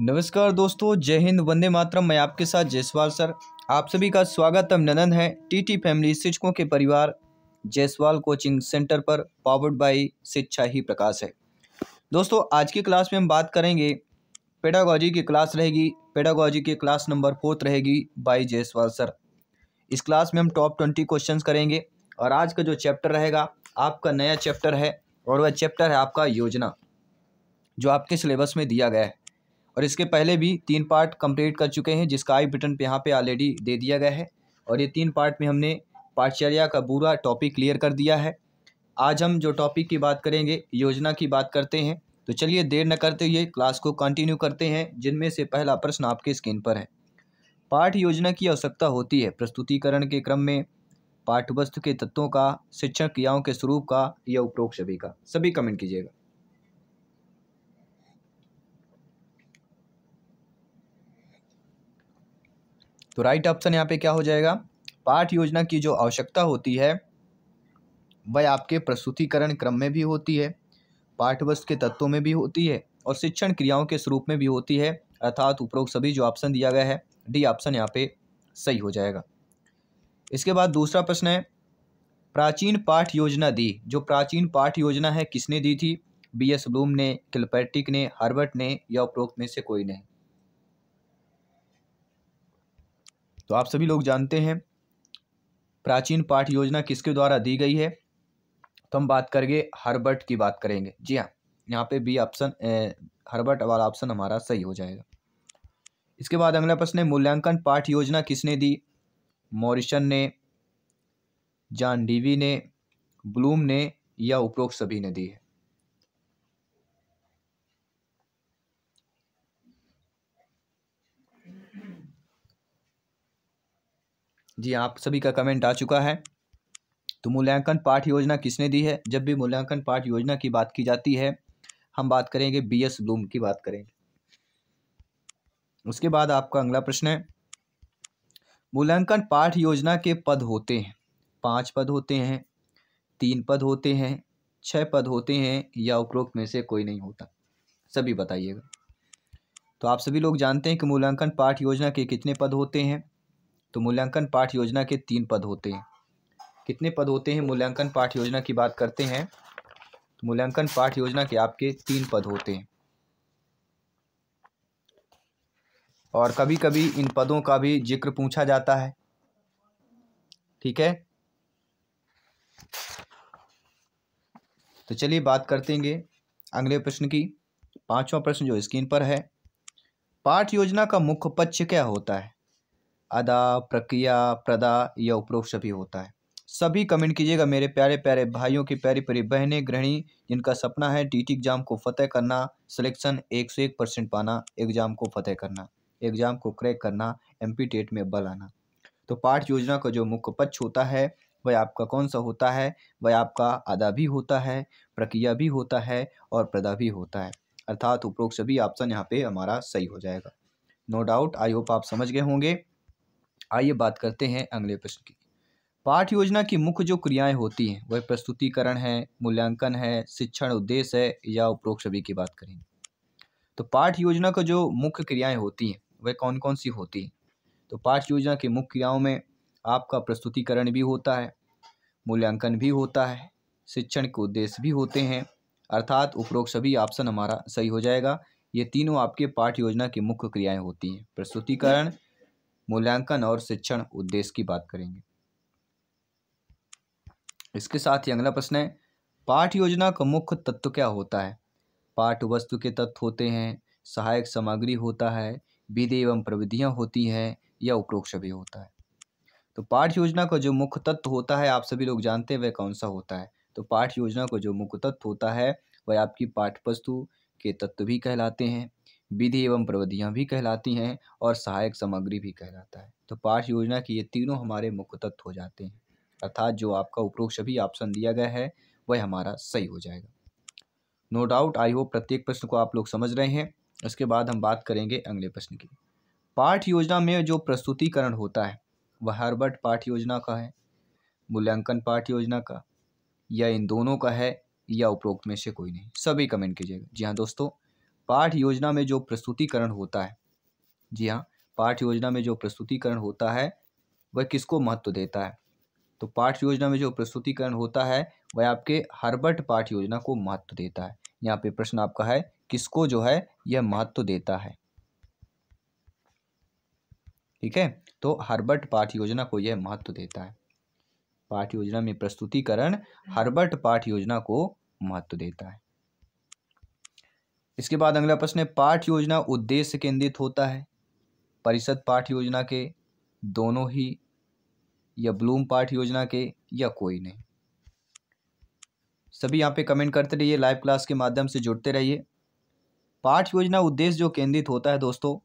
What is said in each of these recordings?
नमस्कार दोस्तों जय हिंद वंदे मातरम मैं आपके साथ जयसवाल सर आप सभी का स्वागत अभिनंदन है टीटी फैमिली शिक्षकों के परिवार जयसवाल कोचिंग सेंटर पर पावर्ड बाई शिक्षा ही प्रकाश है दोस्तों आज की क्लास में हम बात करेंगे पेडागोजी की क्लास रहेगी पेडागोजी की क्लास नंबर फोर्थ रहेगी बाई जयसवाल सर इस क्लास में हम टॉप ट्वेंटी क्वेश्चन करेंगे और आज का जो चैप्टर रहेगा आपका नया चैप्टर है और वह चैप्टर है आपका योजना जो आपके सिलेबस में दिया गया है और इसके पहले भी तीन पार्ट कंप्लीट कर चुके हैं जिसका आई बटन पे यहाँ पे ऑलरेडी दे दिया गया है और ये तीन पार्ट में हमने पाठचर्या का पूरा टॉपिक क्लियर कर दिया है आज हम जो टॉपिक की बात करेंगे योजना की बात करते हैं तो चलिए देर न करते हुए क्लास को कंटिन्यू करते हैं जिनमें से पहला प्रश्न आपके स्क्रीन पर है पाठ योजना की आवश्यकता होती है प्रस्तुतिकरण के क्रम में पाठ्यवस्तु के तत्वों का शिक्षण क्रियाओं के स्वरूप का या उपरोक्त सभी का सभी कमेंट कीजिएगा तो राइट ऑप्शन यहाँ पे क्या हो जाएगा पाठ योजना की जो आवश्यकता होती है वह आपके प्रस्तुतिकरण क्रम में भी होती है पाठ्यवस्त के तत्वों में भी होती है और शिक्षण क्रियाओं के स्वरूप में भी होती है अर्थात उपरोक्त सभी जो ऑप्शन दिया गया है डी ऑप्शन यहाँ पे सही हो जाएगा इसके बाद दूसरा प्रश्न है प्राचीन पाठ योजना दी जो प्राचीन पाठ योजना है किसने दी थी बी एस ब्लूम ने किलपैट्रिक ने हार्बर्ट ने या उपरोक्त में से कोई नहीं तो आप सभी लोग जानते हैं प्राचीन पाठ योजना किसके द्वारा दी गई है तो हम बात करेंगे हर्बर्ट की बात करेंगे जी हाँ यहाँ पे बी ऑप्शन हर्बर्ट वाला ऑप्शन हमारा सही हो जाएगा इसके बाद अगला प्रश्न है मूल्यांकन पाठ योजना किसने दी मॉरिशन ने जॉन डीवी ने ब्लूम ने या उपरोक्त सभी ने दी है जी आप सभी का कमेंट आ चुका है तो मूल्यांकन पाठ योजना किसने दी है जब भी मूल्यांकन पाठ योजना की बात की जाती है हम बात करेंगे बी एस ब्लूम की बात करेंगे उसके बाद आपका अगला प्रश्न है मूल्यांकन पाठ योजना के पद होते हैं पांच पद होते हैं तीन पद होते हैं छः पद होते हैं या उपरोक्त में से कोई नहीं होता सभी बताइएगा तो आप सभी लोग जानते हैं कि मूल्यांकन पाठ योजना के कितने पद होते हैं तो मूल्यांकन पाठ योजना के तीन पद होते हैं कितने पद होते हैं मूल्यांकन पाठ योजना की बात करते हैं तो मूल्यांकन पाठ योजना के आपके तीन पद होते हैं और कभी कभी इन पदों का भी जिक्र पूछा जाता है ठीक है तो चलिए बात हैं अगले प्रश्न की पांचवा प्रश्न जो स्क्रीन पर है पाठ योजना का मुख्य पक्ष क्या होता है अदा प्रक्रिया प्रदा या उपरोक्ष भी होता है सभी कमेंट कीजिएगा मेरे प्यारे प्यारे भाइयों की प्यारी प्यारी बहनें गृहणी जिनका सपना है टीटी एग्ज़ाम को फतेह करना सिलेक्शन एक सौ एक परसेंट पाना एग्ज़ाम को फतेह करना एग्ज़ाम को क्रैक करना एम टेट में बल आना तो पाठ योजना का जो मुख्य पक्ष होता है वह आपका कौन सा होता है वह आपका अदा भी होता है प्रक्रिया भी होता है और प्रदा भी होता है अर्थात उपरोक्त सभी ऑप्शन यहाँ पे हमारा सही हो जाएगा नो डाउट आई होप आप समझ गए होंगे आइए बात करते हैं अगले प्रश्न की पाठ योजना की मुख्य जो क्रियाएं होती हैं वह प्रस्तुतिकरण है मूल्यांकन है शिक्षण उद्देश्य है या उपरोक्त सभी की बात करेंगे तो पाठ योजना का जो मुख्य क्रियाएं होती हैं वह कौन कौन सी होती हैं तो पाठ योजना की मुख्य क्रियाओं में आपका प्रस्तुतिकरण भी होता है मूल्यांकन भी होता है शिक्षण के उद्देश्य भी होते हैं अर्थात उपरोक्त सभी ऑप्शन हमारा सही हो जाएगा ये तीनों आपके पाठ योजना की मुख्य क्रियाएं होती हैं प्रस्तुतिकरण मूल्यांकन और शिक्षण उद्देश्य की बात करेंगे इसके साथ ही अगला प्रश्न है पाठ योजना का मुख्य तत्व क्या होता है पाठ वस्तु के तत्व होते हैं सहायक सामग्री होता है विधि एवं प्रविधियाँ होती हैं या उपरोक्ष भी होता है तो पाठ योजना का जो मुख्य तत्व होता है आप सभी लोग जानते हैं वह कौन सा होता है तो पाठ योजना का जो मुख्य तत्व होता है वह आपकी पाठ्य वस्तु के तत्व भी कहलाते हैं विधि एवं प्रविधियाँ भी कहलाती हैं और सहायक सामग्री भी कहलाता है तो पाठ योजना की ये तीनों हमारे मुख्य तत्व हो जाते हैं अर्थात जो आपका उपरोक्त सभी ऑप्शन दिया गया है वह हमारा सही हो जाएगा नो डाउट आई होप प्रत्येक प्रश्न को आप लोग समझ रहे हैं इसके बाद हम बात करेंगे अगले प्रश्न की पाठ योजना में जो प्रस्तुतिकरण होता है वह हर्बर्ट पाठ योजना का है मूल्यांकन पाठ योजना का या इन दोनों का है या उपरोक्त में से कोई नहीं सभी कमेंट कीजिएगा जी हाँ दोस्तों पाठ योजना में जो प्रस्तुतिकरण होता है जी हाँ पाठ योजना में जो प्रस्तुतिकरण होता है वह किसको महत्व देता है तो पाठ योजना में जो प्रस्तुतिकरण होता है वह आपके हर्बर्ट पाठ योजना को महत्व देता है यहाँ पे प्रश्न आपका है किसको जो है यह महत्व देता है ठीक है तो हर्बर्ट पाठ योजना को यह महत्व देता है पाठ योजना में प्रस्तुतिकरण हर्बर्ट पाठ योजना को महत्व देता है इसके बाद अगला प्रश्न है पाठ योजना उद्देश्य केंद्रित होता है परिषद पाठ योजना के दोनों ही या ब्लूम पाठ योजना के या कोई नहीं सभी यहाँ पे कमेंट करते रहिए लाइव क्लास के माध्यम से जुड़ते रहिए पाठ योजना उद्देश्य जो केंद्रित होता है दोस्तों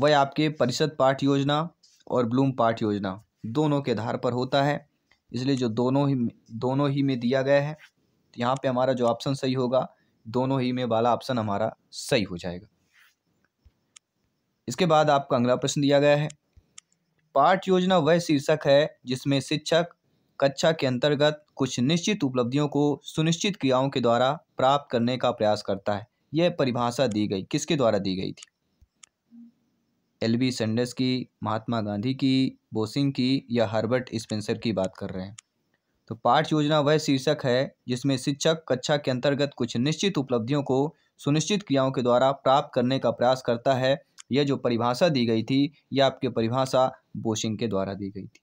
वह आपके परिषद पाठ योजना और ब्लूम पाठ योजना दोनों के आधार पर होता है इसलिए जो दोनों ही दोनों ही में दिया गया है तो यहाँ पे हमारा जो ऑप्शन सही होगा दोनों ही में वाला ऑप्शन हमारा सही हो जाएगा इसके बाद आपका अगला प्रश्न दिया गया है पाठ योजना वह शीर्षक है जिसमें शिक्षक कक्षा के अंतर्गत कुछ निश्चित उपलब्धियों को सुनिश्चित क्रियाओं के द्वारा प्राप्त करने का प्रयास करता है यह परिभाषा दी गई किसके द्वारा दी गई थी एल बी सेंडस की महात्मा गांधी की बोसिंग की या हर्बर्ट स्पेंसर की बात कर रहे हैं तो पाठ योजना वह शीर्षक है जिसमें शिक्षक कक्षा के अंतर्गत कुछ निश्चित उपलब्धियों को सुनिश्चित क्रियाओं के द्वारा प्राप्त करने का प्रयास करता है यह जो परिभाषा दी गई थी यह आपकी परिभाषा बोशिंग के द्वारा दी गई थी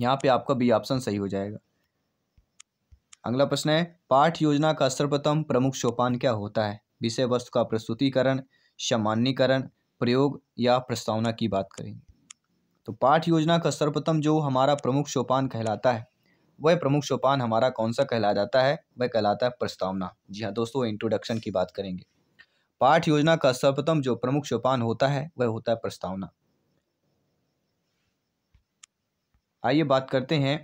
यहाँ पे आपका बी ऑप्शन सही हो जाएगा अगला प्रश्न है पाठ योजना का सर्वप्रथम प्रमुख सोपान क्या होता है विषय वस्तु का प्रस्तुतिकरण सामान्यकरण प्रयोग या प्रस्तावना की बात करेंगे तो पाठ योजना का सर्वप्रथम जो हमारा प्रमुख सोपान कहलाता है वह प्रमुख सोपान हमारा कौन सा कहला जाता है वह कहलाता है प्रस्तावना जी हाँ दोस्तों इंट्रोडक्शन की बात करेंगे पाठ योजना का सर्वप्रथम जो प्रमुख सोपान होता है वह होता है प्रस्तावना आइए बात करते हैं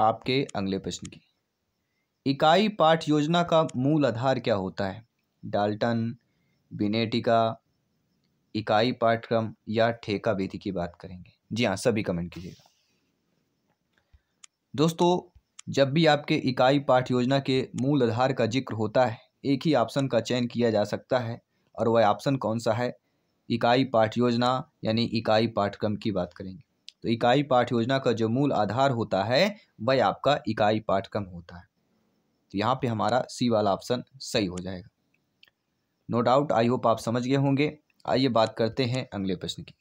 आपके अगले प्रश्न की इकाई पाठ योजना का मूल आधार क्या होता है डाल्टन बिनेटिका इकाई पाठ्यक्रम या ठेका विधि की बात करेंगे जी हाँ सभी कमेंट कीजिएगा दोस्तों जब भी आपके इकाई पाठ योजना के मूल आधार का जिक्र होता है एक ही ऑप्शन का चयन किया जा सकता है और वह ऑप्शन कौन सा है इकाई पाठ योजना यानी इकाई पाठ्यक्रम की बात करेंगे तो इकाई पाठ योजना का जो मूल आधार होता है वह आपका इकाई पाठ्यक्रम होता है तो यहाँ पे हमारा सी वाला ऑप्शन सही हो जाएगा नो डाउट आई होप आप समझ गए होंगे आइए बात करते हैं अगले प्रश्न की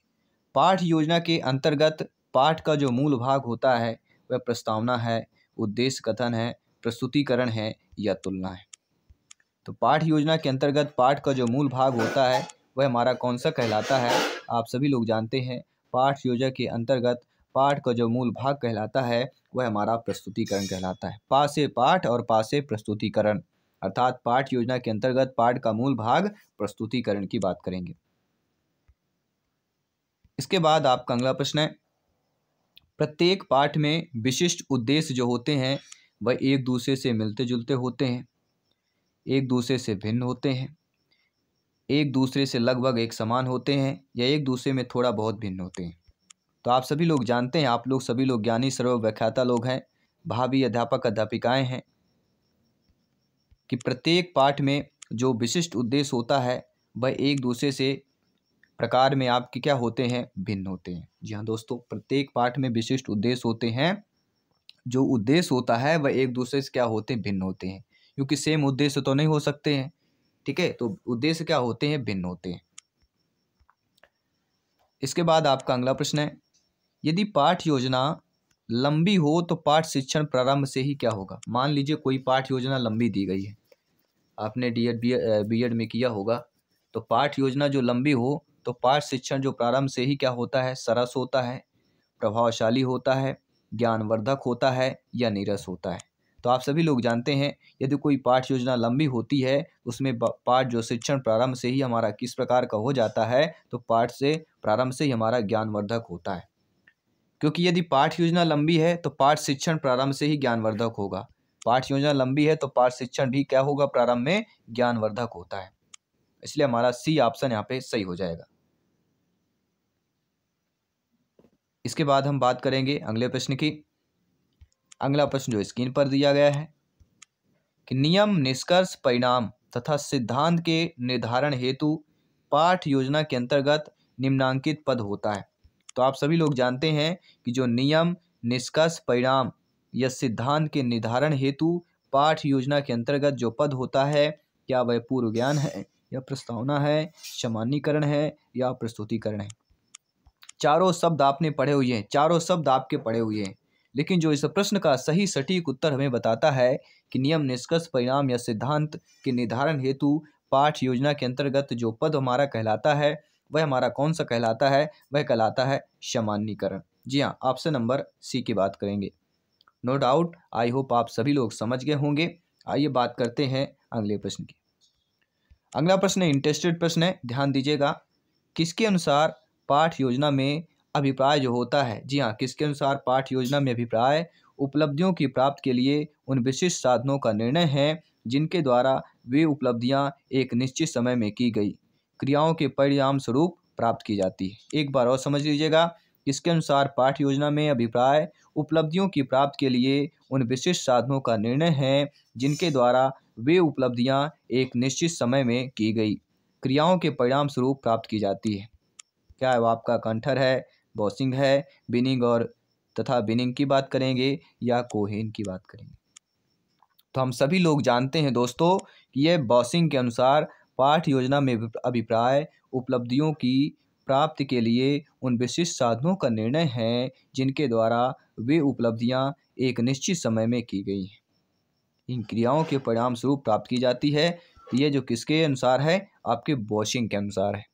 पाठ योजना के अंतर्गत पाठ का जो मूल भाग होता है वह प्रस्तावना है उद्देश्य कथन है प्रस्तुतिकरण है या तुलना है तो पाठ योजना के अंतर्गत पाठ का जो मूल भाग होता है वह हमारा कौन सा कहलाता है आप सभी लोग जानते हैं पाठ योजना के अंतर्गत पाठ का जो मूल भाग कहलाता है वह हमारा प्रस्तुतिकरण कहलाता है पासे पाठ और पा से प्रस्तुतिकरण अर्थात पाठ योजना के अंतर्गत पाठ का मूल भाग प्रस्तुतिकरण की बात करेंगे इसके बाद आपका अगला प्रश्न है प्रत्येक पाठ में विशिष्ट उद्देश्य जो होते हैं वह एक दूसरे से मिलते जुलते होते हैं एक दूसरे से भिन्न होते हैं एक दूसरे से लगभग एक समान होते हैं या एक दूसरे में थोड़ा बहुत भिन्न होते हैं तो आप सभी लोग जानते हैं आप लोग सभी लोग ज्ञानी सर्वव्याख्याता लोग हैं भावी अध्यापक अध्यापिकाएं हैं कि प्रत्येक पाठ में जो विशिष्ट उद्देश्य होता है वह एक दूसरे से प्रकार में आपके क्या होते हैं भिन्न होते हैं जी हाँ दोस्तों प्रत्येक पाठ में विशिष्ट उद्देश्य होते हैं जो उद्देश्य होता है वह एक दूसरे से क्या होते हैं भिन्न होते हैं क्योंकि सेम उद्देश्य तो नहीं हो सकते हैं ठीक है तो उद्देश्य क्या होते हैं भिन्न होते हैं इसके बाद आपका अगला प्रश्न है यदि पाठ योजना लंबी हो तो पाठ शिक्षण प्रारंभ से ही क्या होगा मान लीजिए कोई पाठ योजना लंबी दी गई है आपने डी एड बी एड में किया होगा तो पाठ योजना जो लंबी हो तो पाठ शिक्षण जो प्रारंभ से ही क्या होता है सरस होता है प्रभावशाली होता है ज्ञानवर्धक होता है या नीरस होता है तो आप सभी लोग जानते हैं यदि कोई पाठ योजना लंबी होती है उसमें पाठ जो शिक्षण प्रारंभ से ही हमारा किस प्रकार का हो जाता है तो पाठ से प्रारंभ से ही हमारा ज्ञानवर्धक होता है क्योंकि यदि पाठ योजना लंबी है तो पाठ शिक्षण प्रारंभ से ही ज्ञानवर्धक होगा पाठ योजना लंबी है तो पाठ शिक्षण भी क्या होगा प्रारंभ में ज्ञानवर्धक होता है इसलिए हमारा सी ऑप्शन यहाँ पे सही हो जाएगा इसके बाद हम बात करेंगे अगले प्रश्न की अगला प्रश्न जो स्क्रीन पर दिया गया है कि नियम निष्कर्ष परिणाम तथा सिद्धांत के निर्धारण हेतु पाठ योजना के अंतर्गत निम्नांकित पद होता है तो आप सभी लोग जानते हैं कि जो नियम निष्कर्ष परिणाम या सिद्धांत के निर्धारण हेतु पाठ योजना के अंतर्गत जो पद होता है क्या वह पूर्व ज्ञान है या प्रस्तावना है सामान्यकरण है या प्रस्तुतिकरण है चारों शब्द आपने पढ़े हुए हैं चारों शब्द आपके पढ़े हुए हैं लेकिन जो इस प्रश्न का सही सटीक उत्तर हमें बताता है कि नियम निष्कर्ष परिणाम या सिद्धांत के निर्धारण हेतु पाठ योजना के अंतर्गत जो पद हमारा कहलाता है वह हमारा कौन सा कहलाता है वह कहलाता है सामान्यकरण जी हाँ ऑप्शन नंबर सी की बात करेंगे नो डाउट आई होप आप सभी लोग समझ गए होंगे आइए बात करते हैं अगले प्रश्न की अगला प्रश्न इंटरेस्टेड प्रश्न है ध्यान दीजिएगा किसके अनुसार पाठ योजना में अभिप्राय जो होता है जी हाँ किसके अनुसार पाठ योजना में अभिप्राय उपलब्धियों की प्राप्ति के लिए उन विशिष्ट साधनों का निर्णय है जिनके द्वारा वे उपलब्धियाँ एक निश्चित समय में की गई क्रियाओं के परिणाम स्वरूप प्राप्त की जाती है एक बार और समझ लीजिएगा इसके अनुसार पाठ योजना में अभिप्राय उपलब्धियों की प्राप्ति के लिए उन विशिष्ट साधनों का निर्णय है जिनके द्वारा वे उपलब्धियां एक निश्चित समय में की गई क्रियाओं के परिणाम स्वरूप प्राप्त की जाती है क्या है आपका कंठर है बॉसिंग है बिनिंग और तथा बिनिंग की बात करेंगे या कोहेन की बात करेंगे तो हम सभी लोग जानते हैं दोस्तों कि यह बॉसिंग के अनुसार पाठ योजना में अभिप्राय उपलब्धियों की प्राप्ति के लिए उन विशिष्ट साधनों का निर्णय है जिनके द्वारा वे उपलब्धियां एक निश्चित समय में की गई हैं इन क्रियाओं के परिणाम स्वरूप प्राप्त की जाती है ये जो किसके अनुसार है आपके बॉशिंग के अनुसार है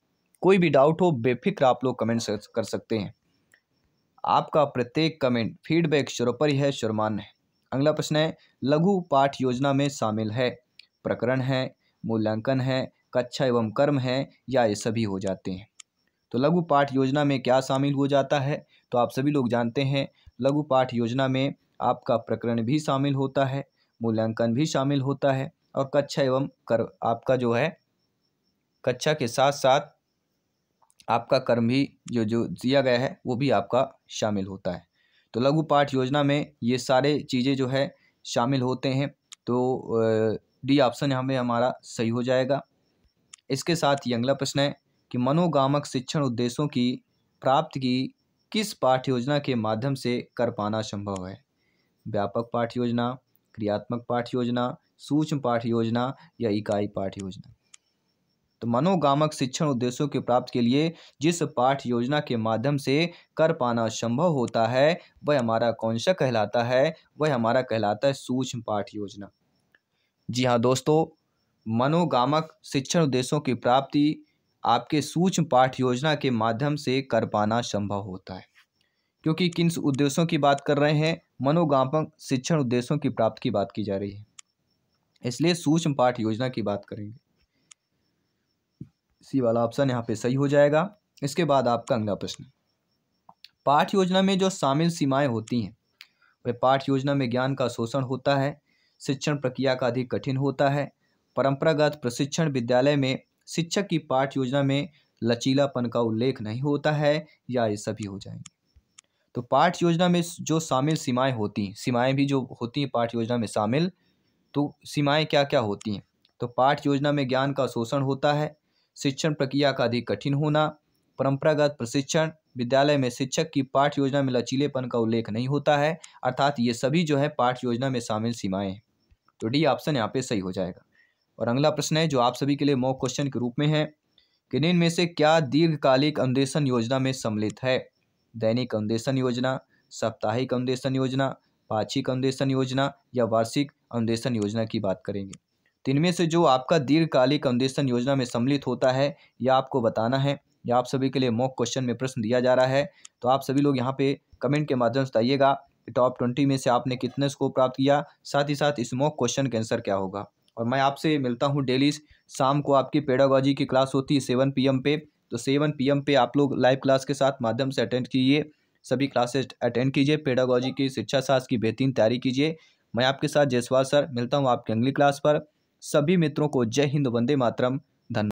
कोई भी डाउट हो बेफिक्र आप लोग कमेंट कर सकते हैं आपका प्रत्येक कमेंट फीडबैक सर्वोपरि है सर्वमान्य है अगला प्रश्न है लघु पाठ योजना में शामिल है प्रकरण है मूल्यांकन है कक्षा एवं कर्म है या ये सभी हो जाते हैं तो लघु पाठ योजना में क्या शामिल हो जाता है तो आप सभी लोग जानते हैं लघु पाठ योजना में आपका प्रकरण भी शामिल होता है मूल्यांकन भी शामिल होता है और कक्षा एवं कर आपका जो है कक्षा के साथ साथ आपका कर्म भी जो जो दिया गया है वो भी आपका शामिल होता है तो लघु पाठ योजना में ये सारे चीज़ें जो है शामिल होते हैं तो डी ऑप्शन यहाँ में हमारा सही हो जाएगा इसके साथ ही अगला प्रश्न है कि मनोगामक शिक्षण उद्देश्यों की प्राप्त की किस पाठ योजना के माध्यम से कर पाना संभव है व्यापक पाठ योजना क्रियात्मक पाठ योजना सूक्ष्म पाठ योजना या इकाई पाठ योजना तो मनोगामक शिक्षण उद्देश्यों के प्राप्त के लिए जिस पाठ योजना के माध्यम से कर पाना संभव होता है वह हमारा कौन सा कहलाता है वह हमारा कहलाता है सूक्ष्म पाठ योजना जी हाँ दोस्तों मनोगामक शिक्षण उद्देश्यों की प्राप्ति आपके सूक्ष्म पाठ योजना के माध्यम से कर पाना संभव होता है क्योंकि किन उद्देश्यों की बात कर रहे हैं मनोगामक शिक्षण उद्देश्यों की प्राप्ति की बात की जा रही है इसलिए सूक्ष्म पाठ योजना की बात करेंगे सी वाला ऑप्शन यहाँ पे सही हो जाएगा इसके बाद आपका अगला प्रश्न पाठ योजना में जो शामिल सीमाएं होती हैं वह पाठ योजना में ज्ञान का शोषण होता है शिक्षण प्रक्रिया का अधिक कठिन होता है परंपरागत प्रशिक्षण विद्यालय में शिक्षक की पाठ योजना में लचीलापन का उल्लेख नहीं होता है या ये सभी हो जाएंगे तो पाठ योजना में जो शामिल सीमाएं होती हैं सीमाएं भी जो होती हैं पाठ योजना में शामिल तो सीमाएं क्या क्या होती हैं तो पाठ योजना में ज्ञान का शोषण होता है शिक्षण प्रक्रिया का अधिक कठिन होना परंपरागत प्रशिक्षण विद्यालय में शिक्षक की पाठ योजना में लचीलेपन का उल्लेख नहीं होता है अर्थात ये सभी जो है पाठ योजना में शामिल सीमाएं हैं तो डी ऑप्शन यहाँ पे सही हो जाएगा और अगला प्रश्न है जो आप सभी के लिए मॉक क्वेश्चन के रूप में है कि में से क्या दीर्घकालिक अनुदेशन योजना में सम्मिलित है दैनिक अनुदेशन योजना साप्ताहिक अनुदेशन योजना पाक्षिक अनुदेशन योजना या वार्षिक अनुदेशन योजना की बात करेंगे तो इनमें से जो आपका दीर्घकालिक अनुदेशन योजना में सम्मिलित होता है यह आपको बताना है या आप सभी के लिए मॉक क्वेश्चन में प्रश्न दिया जा रहा है तो आप सभी लोग यहाँ पे कमेंट के माध्यम से बताइएगा कि टॉप ट्वेंटी में से आपने कितने स्कोर प्राप्त किया साथ ही साथ इस मॉक क्वेश्चन का आंसर क्या होगा और मैं आपसे मिलता हूँ डेली शाम को आपकी पेडागॉजी की क्लास होती है सेवन पी पे तो सेवन पी पे आप लोग लाइव क्लास के साथ माध्यम से अटेंड कीजिए सभी क्लासेज अटेंड कीजिए पेडागॉजी की शिक्षा शास्त्र की बेहतरीन तैयारी कीजिए मैं आपके साथ जयसवाल सर मिलता हूँ आपकी अगली क्लास पर सभी मित्रों को जय हिंद वंदे मातरम धन्यवाद